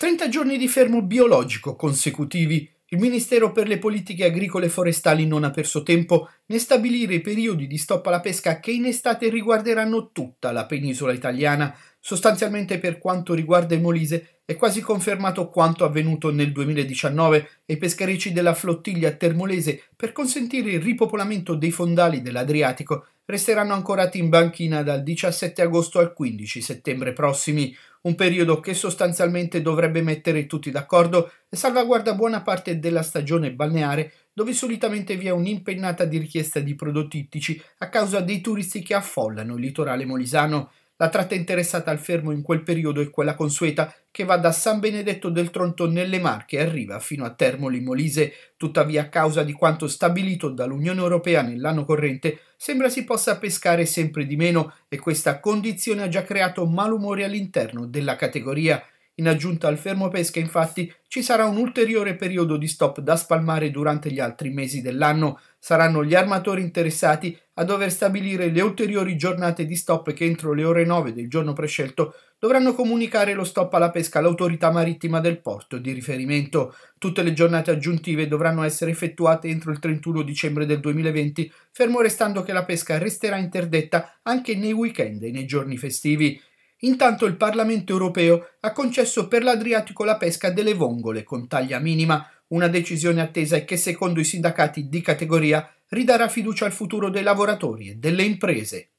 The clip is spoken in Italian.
30 giorni di fermo biologico consecutivi. Il Ministero per le politiche agricole e forestali non ha perso tempo né stabilire i periodi di stop alla pesca che in estate riguarderanno tutta la penisola italiana. Sostanzialmente per quanto riguarda il Molise è quasi confermato quanto avvenuto nel 2019 e i pescarici della flottiglia termolese per consentire il ripopolamento dei fondali dell'Adriatico resteranno ancorati in banchina dal 17 agosto al 15 settembre prossimi, un periodo che sostanzialmente dovrebbe mettere tutti d'accordo e salvaguarda buona parte della stagione balneare dove solitamente vi è un'impennata di richiesta di prodotti ittici a causa dei turisti che affollano il litorale molisano. La tratta interessata al fermo in quel periodo è quella consueta che va da San Benedetto del Tronto nelle Marche e arriva fino a Termoli Molise. Tuttavia, a causa di quanto stabilito dall'Unione Europea nell'anno corrente, sembra si possa pescare sempre di meno e questa condizione ha già creato malumori all'interno della categoria. In aggiunta al fermo pesca, infatti, ci sarà un ulteriore periodo di stop da spalmare durante gli altri mesi dell'anno. Saranno gli armatori interessati a dover stabilire le ulteriori giornate di stop che entro le ore 9 del giorno prescelto dovranno comunicare lo stop alla pesca all'autorità marittima del porto di riferimento. Tutte le giornate aggiuntive dovranno essere effettuate entro il 31 dicembre del 2020, fermo restando che la pesca resterà interdetta anche nei weekend e nei giorni festivi. Intanto il Parlamento europeo ha concesso per l'Adriatico la pesca delle vongole con taglia minima, una decisione attesa e che secondo i sindacati di categoria ridarà fiducia al futuro dei lavoratori e delle imprese